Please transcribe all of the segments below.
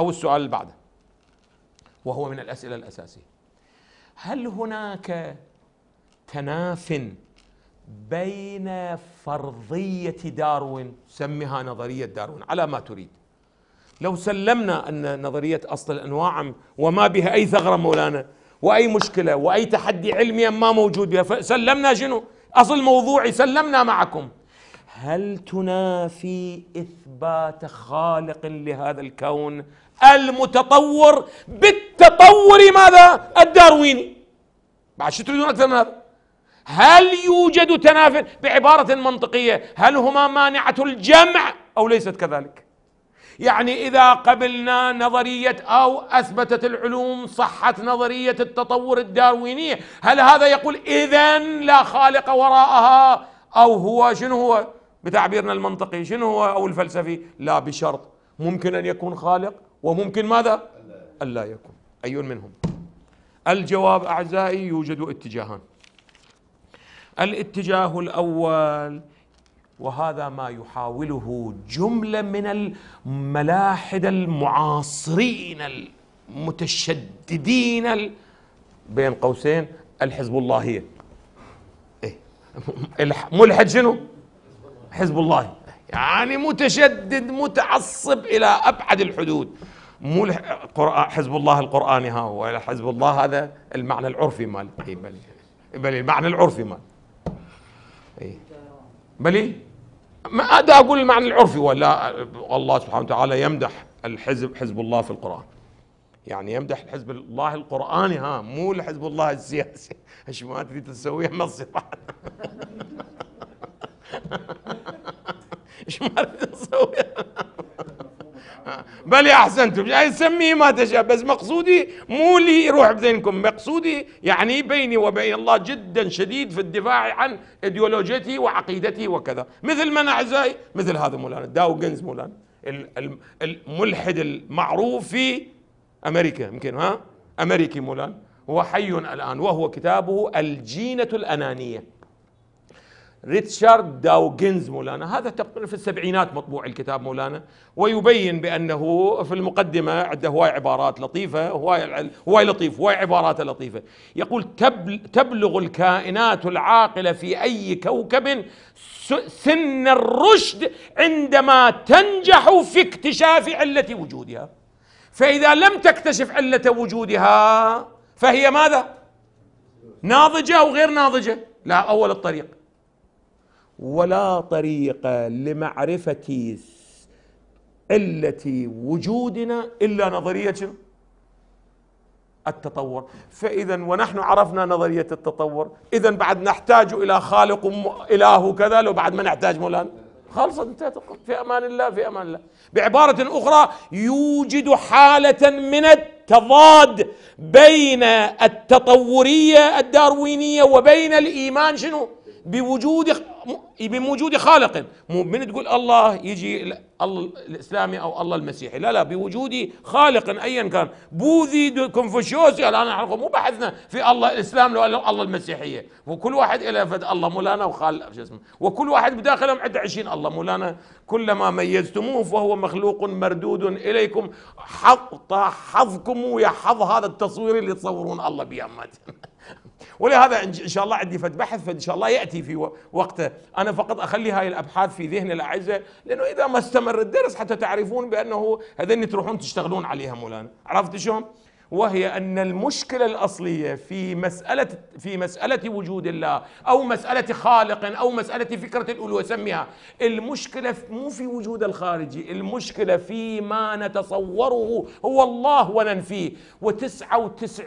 أو السؤال اللي بعده وهو من الأسئلة الأساسية هل هناك تناف بين فرضية داروين سمها نظرية داروين على ما تريد لو سلمنا أن نظرية أصل الأنواع وما بها أي ثغرة مولانا وأي مشكلة وأي تحدي علميا ما موجود بها سلمنا شنو أصل موضوعي سلمنا معكم هل تنافي اثبات خالق لهذا الكون المتطور بالتطور ماذا الدارويني بعد شو تريدون اكثر من هذا هل يوجد تناف بعباره منطقيه هل هما مانعه الجمع او ليست كذلك يعني اذا قبلنا نظريه او اثبتت العلوم صحه نظريه التطور الداروينيه هل هذا يقول اذا لا خالق وراءها او هو شنو هو بتعبيرنا المنطقي شنو هو او الفلسفي لا بشرط ممكن ان يكون خالق وممكن ماذا الا يكون اي منهم الجواب اعزائي يوجد اتجاهان الاتجاه الاول وهذا ما يحاوله جمله من الملاحده المعاصرين المتشددين بين قوسين الحزب اللهيه إيه؟ ملحد شنو؟ حزب الله يعني متشدد متعصب إلى أبعد الحدود مو حزب الله القرآني ها هو حزب الله هذا المعنى العرفي مال بلي المعنى العرفي مال بلي ما أدا أقول المعنى العرفي ولا الله سبحانه وتعالى يمدح الحزب حزب الله في القرآن يعني يمدح حزب الله القرآني ها مو لحزب الله السياسي ايش ما تريد تسويها ما ايش عارف اسويها بل احسنتم يعني سميه ما تشاء بس مقصودي مو لي يروح بذهنكم مقصودي يعني بيني وبين الله جدا شديد في الدفاع عن ايديولوجيتي وعقيدتي وكذا مثل من اعزائي مثل هذا مولانا جنز مولانا الملحد المعروف في امريكا يمكن ها امريكي مولانا هو حي الان وهو كتابه الجينه الانانيه ريتشارد داوغنز مولانا هذا تقريبا في السبعينات مطبوع الكتاب مولانا ويبين بأنه في المقدمة عنده هواي عبارات لطيفة هواي, هواي لطيف هواي عبارات لطيفة يقول تبلغ الكائنات العاقلة في أي كوكب سن الرشد عندما تنجح في اكتشاف علة وجودها فإذا لم تكتشف علة وجودها فهي ماذا؟ ناضجة أو غير ناضجة لا أول الطريق ولا طريق لمعرفة علة وجودنا إلا نظرية التطور فإذا ونحن عرفنا نظرية التطور إذا بعد نحتاج إلى خالق إله كذا لو بعد ما نحتاج مولانا خلصت انتهت في امان الله في امان الله بعباره اخرى يوجد حاله من التضاد بين التطوريه الداروينيه وبين الايمان شنو؟ بوجود بوجود خالق مو من تقول الله يجي الله الاسلامي او الله المسيحي لا لا بوجود خالق ايا كان بوذي كونفوشيوس الان يعني مو بحثنا في الله الاسلام لو الله المسيحيه وكل واحد له فد الله مولانا وخال شو اسمه وكل واحد بداخلهم عنده 20 الله مولانا كلما ميزتموه فهو مخلوق مردود اليكم حظ حظكم ويا حظ هذا التصوير اللي تصورون الله بيه ولهذا ان شاء الله عندي فد بحث فان شاء الله ياتي في وقته انا فقط اخلي هاي الابحاث في ذهن الاعزاء لانه اذا ما استمر الدرس حتى تعرفون بانه هذين تروحون تشتغلون عليها مولانا عرفت شلون وهي ان المشكله الاصليه في مساله في مساله وجود الله او مساله خالق او مساله فكره الالوه سميها المشكله مو في وجود الخارجي المشكله في ما نتصوره هو الله وننفيه و99%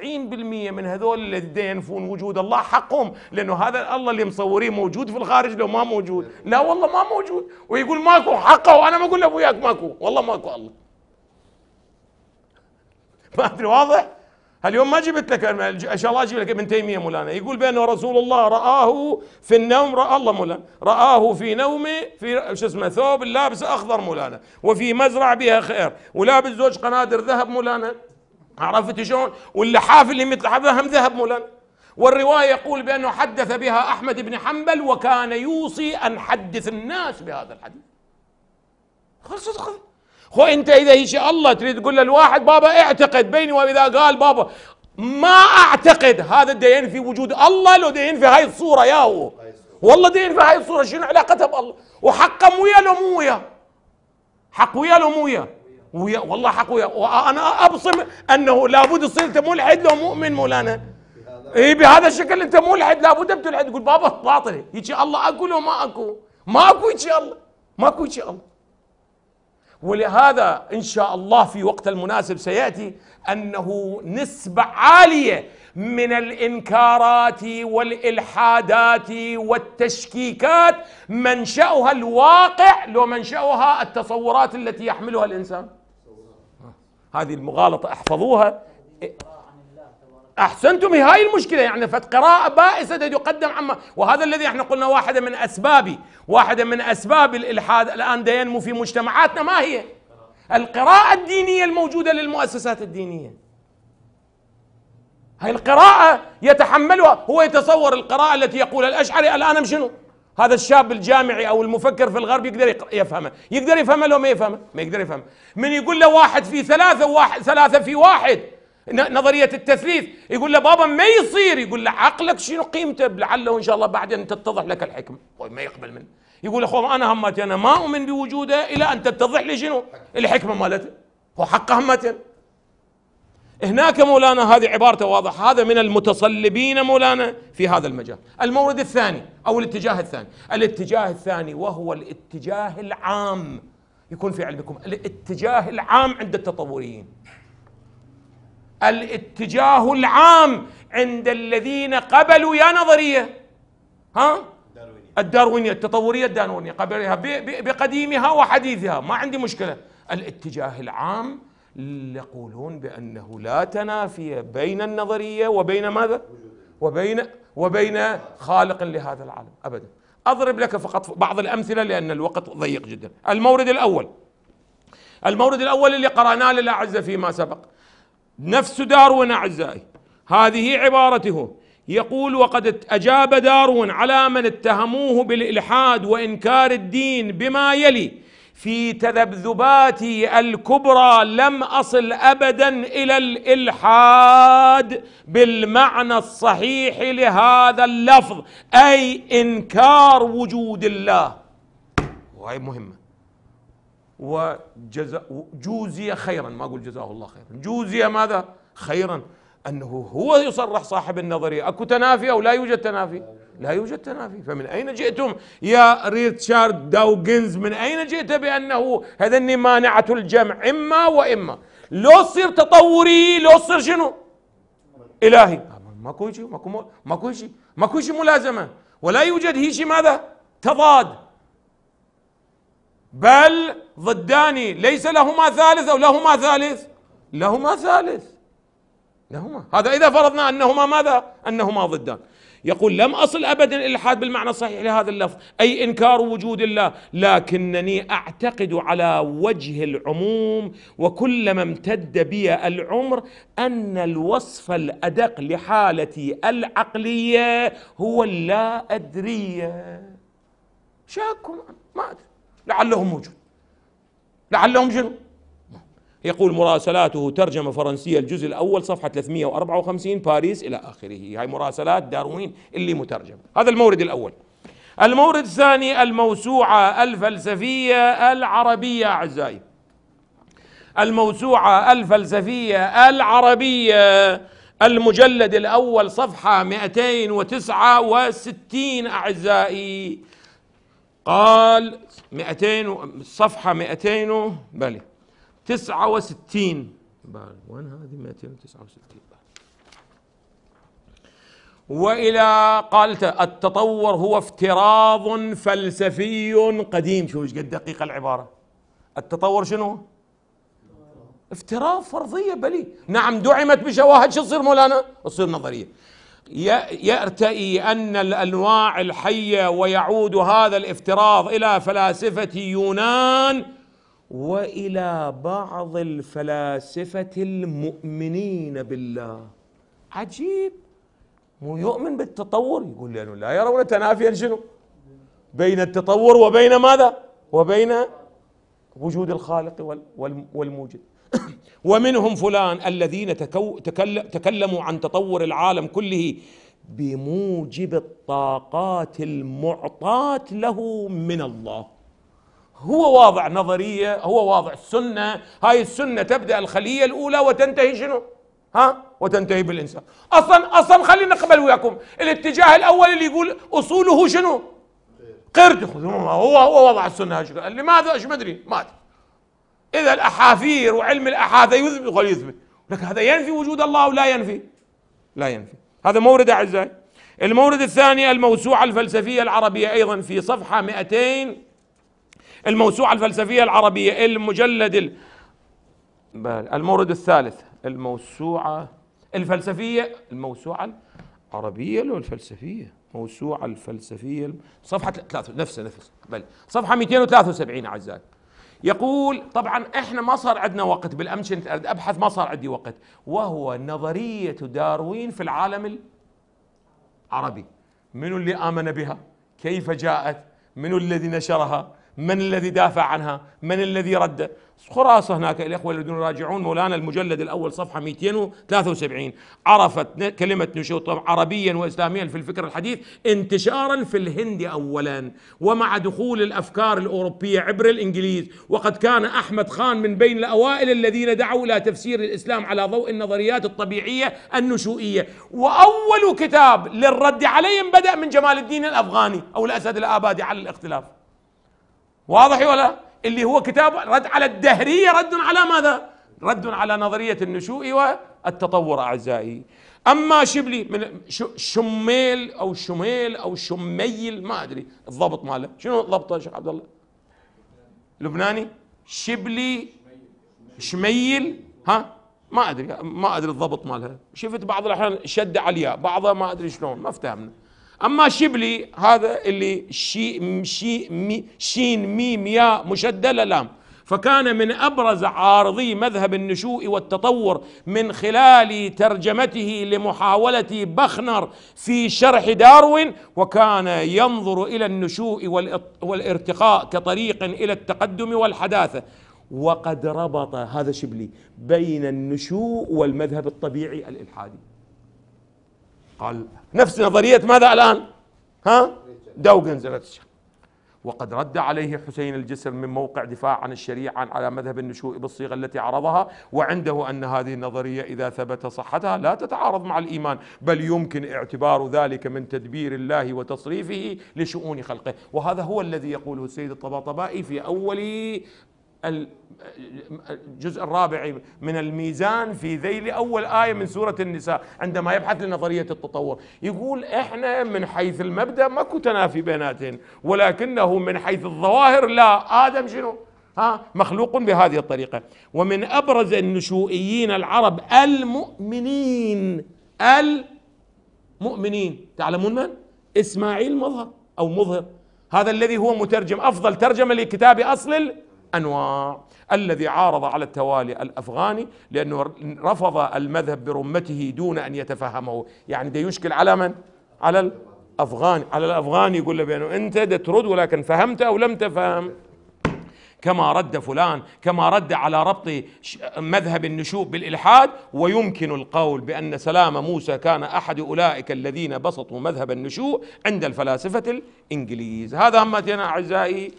من هذول الذين ينفون وجود الله حقهم لانه هذا الله اللي مصوريه موجود في الخارج لو ما موجود لا والله ما موجود ويقول ماكو حقه وانا ما اقول لابوياك ماكو والله ماكو الله ما ادري واضح اليوم ما جبت لك ان شاء الله اجيب لك ابن تيميه مولانا يقول بانه رسول الله راه في النوم راى الله مولانا راه في نومه في شو اسمه ثوب لابس اخضر مولانا وفي مزرع بها خير ولابس زوج قنادر ذهب مولانا عرفت شلون واللحاف اللي مثل هم ذهب مولانا والروايه يقول بانه حدث بها احمد بن حنبل وكان يوصي ان حدث الناس بهذا الحديث خلص خلص خو انت اذا هيك الله تريد تقول للواحد بابا اعتقد بيني واذا قال بابا ما اعتقد هذا الدين في وجود الله لو دين في هاي الصوره ياهو والله دين في هاي الصوره شنو علاقتها بالله وحق مويا لو مو حق ويا لو مو ويا والله حق ويا وانا ابصم انه لابد تصير انت ملحد لو مؤمن مولانا اي بهذا الشكل انت ملحد لابد بتلحد تقول بابا باطل هيك الله اكو لو ما اكو ما اكو هيك الله ماكو هيك الله ولهذا ان شاء الله في وقت المناسب سياتي انه نسبه عاليه من الانكارات والالحادات والتشكيكات منشاها الواقع لو منشاها التصورات التي يحملها الانسان هذه المغالطه احفظوها احسنتم هاي المشكله يعني قراءه بائسه يقدم عما وهذا الذي احنا قلنا واحده من اسباب واحده من اسباب الالحاد الان دا ينمو في مجتمعاتنا ما هي؟ القراءه الدينيه الموجوده للمؤسسات الدينيه هاي القراءة يتحملها هو يتصور القراءة التي يقول الأشعري الآن شنو هذا الشاب الجامعي أو المفكر في الغرب يقدر يفهمه يقدر يفهمه لو ما يفهمه ما يقدر يفهمه من يقول له واحد في ثلاثة واحد ثلاثة في واحد نظريه التثليث يقول له بابا ما يصير يقول له عقلك شنو قيمته لعله ان شاء الله بعدين تتضح لك الحكمه طيب، ما يقبل منه يقول اخوه انا همتي انا ما اؤمن بوجوده الى ان تتضح لي شنو الحكمه مالته هو حق همتي هناك مولانا هذه عبارته واضحه هذا من المتصلبين مولانا في هذا المجال المورد الثاني او الاتجاه الثاني الاتجاه الثاني وهو الاتجاه العام يكون في علمكم الاتجاه العام عند التطوريين الاتجاه العام عند الذين قبلوا يا نظريه ها الداروينيه, الداروينيه التطوريه الداروينيه قبلها بقديمها وحديثها ما عندي مشكله الاتجاه العام يقولون بانه لا تنافي بين النظريه وبين ماذا وبين وبين خالق لهذا العالم ابدا اضرب لك فقط بعض الامثله لان الوقت ضيق جدا المورد الاول المورد الاول اللي قراناه للاعزه فيما سبق نفس داروين أعزائي هذه عبارته يقول وقد أجاب داروين على من اتهموه بالإلحاد وإنكار الدين بما يلي في تذبذباتي الكبرى لم أصل أبدا إلى الإلحاد بالمعنى الصحيح لهذا اللفظ أي إنكار وجود الله وهي مهمة وجوزي خيرا ما أقول جزاه الله خيرا جوزي ماذا خيرا أنه هو يصرح صاحب النظرية أكو تنافي أو لا يوجد تنافي لا يوجد تنافي فمن أين جئتم يا ريتشارد داوغنز من أين جئت بأنه هذني مانعة الجمع إما وإما لو تصير تطوري لو تصير شنو إلهي ماكو شيء ماكو ماكو شيء ماكو شيء ملازمة ولا يوجد هي شيء ماذا تضاد بل ضدان ليس لهما ثالث او لهما ثالث لهما ثالث لهما هذا اذا فرضنا انهما ماذا انهما ضدان يقول لم اصل ابدا الى الالحاد بالمعنى الصحيح لهذا اللفظ اي انكار وجود الله لكنني اعتقد على وجه العموم وكلما امتد بي العمر ان الوصف الادق لحالتي العقليه هو اللا ادريه شاك ما ادري لعلهم موجود لعلهم شنو يقول مراسلاته ترجمة فرنسية الجزء الأول صفحة 354 باريس إلى آخره هاي مراسلات داروين اللي مترجم هذا المورد الأول المورد الثاني الموسوعة الفلسفية العربية أعزائي الموسوعة الفلسفية العربية المجلد الأول صفحة 269 أعزائي قال 200 صفحه 200 بلى 69 بلى وين هذه 269 والى قال التطور هو افتراض فلسفي قديم شوف ايش قد دقيقه العباره التطور شنو افتراض فرضيه بلي نعم دعمت بشواهد شو تصير مولانا تصير نظريه يرتئي أن الأنواع الحية ويعود هذا الافتراض إلى فلاسفة يونان وإلى بعض الفلاسفة المؤمنين بالله عجيب مو يؤمن بالتطور يقول لأنه لا يرون تنافيا شنو بين التطور وبين ماذا وبين وجود الخالق والموجد ومنهم فلان الذين تكلموا عن تطور العالم كله بموجب الطاقات المعطاة له من الله هو واضع نظرية هو واضع سنة هاي السنة تبدأ الخلية الأولى وتنتهي شنو ها وتنتهي بالإنسان أصلا أصلا خلينا نقبل وياكم الاتجاه الأول اللي يقول أصوله شنو قرد هو هو وضع السنة هكذا لماذا ايش ما ادري ما ادري إذا الأحافير وعلم الأحاثة يثبت يقول يثبت لكن هذا ينفي وجود الله ولا ينفي لا ينفي هذا مورد أعزائي المورد الثاني الموسوعة الفلسفية العربية أيضا في صفحة 200 الموسوعة الفلسفية العربية المجلد المورد الثالث الموسوعة الفلسفية الموسوعة العربية لو الفلسفية موسوعة الفلسفية صفحة ثلاثة نفسها نفسها بل صفحة 273 أعزائي يقول طبعا احنا ما صار عندنا وقت بالامس ابحث ما صار عندي وقت وهو نظريه داروين في العالم العربي من اللي امن بها كيف جاءت من الذي نشرها من الذي دافع عنها من الذي رد خلاصة هناك الإخوة الذين يراجعون مولانا المجلد الأول صفحة 273 عرفت كلمة نشوط عربيا وإسلاميا في الفكر الحديث انتشارا في الهند أولا ومع دخول الأفكار الأوروبية عبر الإنجليز وقد كان أحمد خان من بين الأوائل الذين دعوا إلى تفسير الإسلام على ضوء النظريات الطبيعية النشوئية وأول كتاب للرد عليهم بدأ من جمال الدين الأفغاني أو الأسد الآبادي على الاختلاف واضح ولا؟ اللي هو كتاب رد على الدهرية رد على ماذا؟ رد على نظرية النشوء والتطور أعزائي أما شبلي من شميل أو شميل أو شميل ما أدري الضبط ماله شنو ضبطه يا شيخ عبد الله لبناني شبلي شميل ها ما أدري ما أدري الضبط مالها شفت بعض الأحيان شد على الياء بعضها ما أدري شلون ما افتهمنا أما شبلي هذا اللي شي مشي مي شين ميم ياء مشدلة لام فكان من أبرز عارضي مذهب النشوء والتطور من خلال ترجمته لمحاولة بخنر في شرح داروين وكان ينظر إلى النشوء والارتقاء كطريق إلى التقدم والحداثة وقد ربط هذا شبلي بين النشوء والمذهب الطبيعي الإلحادي قال نفس نظرية ماذا الآن ها داوغنز الشيخ وقد رد عليه حسين الجسر من موقع دفاع عن الشريعة على مذهب النشوء بالصيغة التي عرضها وعنده أن هذه النظرية إذا ثبت صحتها لا تتعارض مع الإيمان بل يمكن اعتبار ذلك من تدبير الله وتصريفه لشؤون خلقه وهذا هو الذي يقوله السيد الطباطبائي في أول الجزء الرابع من الميزان في ذيل أول آية من سورة النساء عندما يبحث لنظرية التطور يقول إحنا من حيث المبدأ ماكو تنافي بيناتهم ولكنه من حيث الظواهر لا آدم شنو ها مخلوق بهذه الطريقة ومن أبرز النشوئيين العرب المؤمنين المؤمنين تعلمون من؟ إسماعيل مظهر أو مظهر هذا الذي هو مترجم أفضل ترجمة لكتاب أصل أنواع الذي عارض على التوالي الأفغاني لأنه رفض المذهب برمته دون أن يتفهمه يعني ده يشكل على من؟ على الأفغاني على الأفغاني يقول له بأنه أنت ده ترد ولكن فهمت أو لم تفهم كما رد فلان كما رد على ربط مذهب النشوء بالإلحاد ويمكن القول بأن سلام موسى كان أحد أولئك الذين بسطوا مذهب النشوء عند الفلاسفة الإنجليز هذا همتنا أعزائي